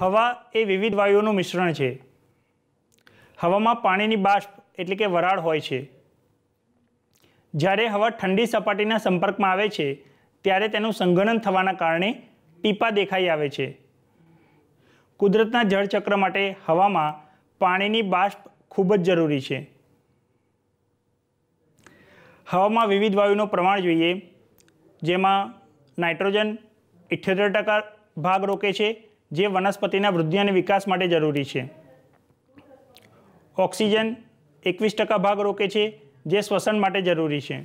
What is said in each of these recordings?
હવા એ વિવિધ વાયુઓનું મિશ્રણ છે હવામાં પાણીની બાષ્પ એટલે કે વરાળ હોય છે જ્યારે હવા ઠંડી સપાટીના સંપર્કમાં આવે છે ત્યારે તેનું સંઘનન થવાના કારણે ટીપા દેખાઈ આવે છે કુદરતના જળચક્ર માટે હવામાં પાણીની બાષ્પ ખૂબ જ જરૂરી છે હવામાં વિવિધ વાયુનું પ્રમાણ જોઈએ જેમાં નાઇટ્રોજન ઇઠ્યોતેર ટકા ભાગ રોકે છે જે વનસ્પતિના વૃદ્ધિ અને વિકાસ માટે જરૂરી છે ઓક્સિજન એકવીસ ટકા ભાગ રોકે છે જે શ્વસન માટે જરૂરી છે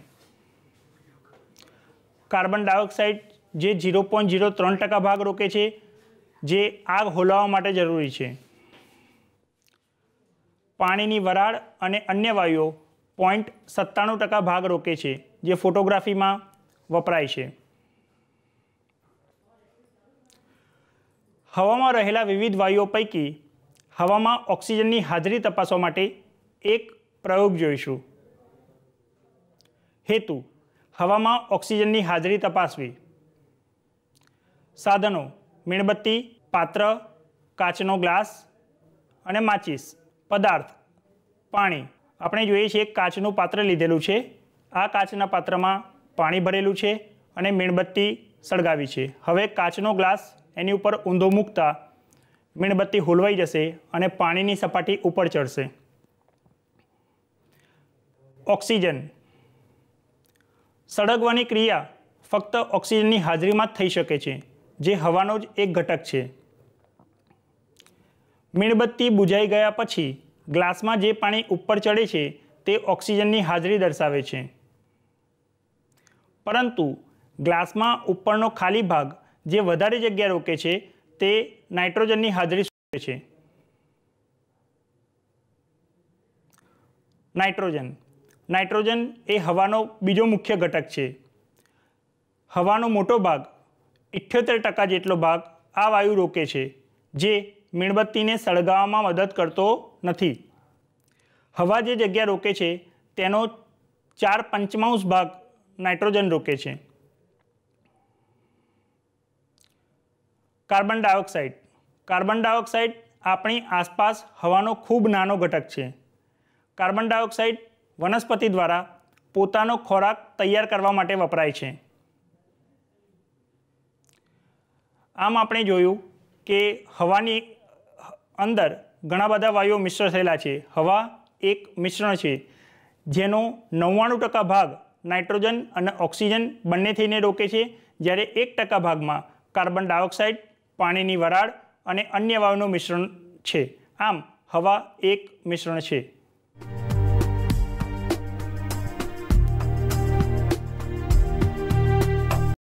કાર્બન ડાયોક્સાઇડ જે ઝીરો પોઈન્ટ ઝીરો ત્રણ ટકા ભાગ રોકે છે જે આગ હોલાવવા માટે જરૂરી છે પાણીની વરાળ અને અન્ય વાયુઓ પોઈન્ટ સત્તાણું ટકા ભાગ રોકે છે જે ફોટોગ્રાફીમાં વપરાય છે હવામાં રહેલા વિવિધ વાયુઓ પૈકી હવામાં ઓક્સિજનની હાજરી તપાસવા માટે એક પ્રયોગ જોઈશું હેતુ હવામાં ઓક્સિજનની હાજરી તપાસવી સાધનો મીણબત્તી પાત્ર કાચનો ગ્લાસ અને માચીસ પદાર્થ પાણી આપણે જોઈએ છીએ એક કાચનું પાત્ર લીધેલું છે આ કાચના પાત્રમાં પાણી ભરેલું છે અને મીણબત્તી સળગાવી છે હવે કાચનો ગ્લાસ એની ઉપર ઊંધો મૂકતા મીણબત્તી હોલવાઈ જશે અને પાણીની સપાટી ઉપર ચડશે ઓક્સિજન સળગવાની ક્રિયા ફક્ત ઓક્સિજનની હાજરીમાં જ થઈ શકે છે જે હવાનો જ એક ઘટક છે મીણબત્તી બુજાઈ ગયા પછી ગ્લાસમાં જે પાણી ઉપર ચડે છે તે ઓક્સિજનની હાજરી દર્શાવે છે પરંતુ ગ્લાસમાં ઉપરનો ખાલી ભાગ જે વધારે જગ્યા રોકે છે તે નાઇટ્રોજનની હાજરી સૂચવે છે નાઇટ્રોજન નાઇટ્રોજન એ હવાનો બીજો મુખ્ય ઘટક છે હવાનો મોટો ભાગ ઇઠ્યોતેર ટકા જેટલો ભાગ આ વાયુ રોકે છે જે મીણબત્તીને સળગાવવામાં મદદ કરતો નથી હવા જે જગ્યા રોકે છે તેનો ચાર પંચમાંશ ભાગ નાઇટ્રોજન રોકે છે કાર્બન ડાયોક્સાઇડ કાર્બન ડાયોક્સાઇડ આપણી આસપાસ હવાનો ખૂબ નાનો ઘટક છે કાર્બન ડાયોક્સાઇડ વનસ્પતિ દ્વારા પોતાનો ખોરાક તૈયાર કરવા માટે વપરાય છે આમ આપણે જોયું કે હવાની અંદર ઘણા બધા વાયુઓ મિશ્ર થયેલા છે હવા એક મિશ્રણ છે જેનો નવ્વાણું ટકા ભાગ નાઇટ્રોજન અને ઓક્સિજન બંને થઈને રોકે છે જ્યારે એક ટકા ભાગમાં કાર્બન ડાયોક્સાઇડ પાણીની વરાળ અને અન્ય વાયુનું મિશ્રણ છે આમ હવા એક મિશ્રણ છે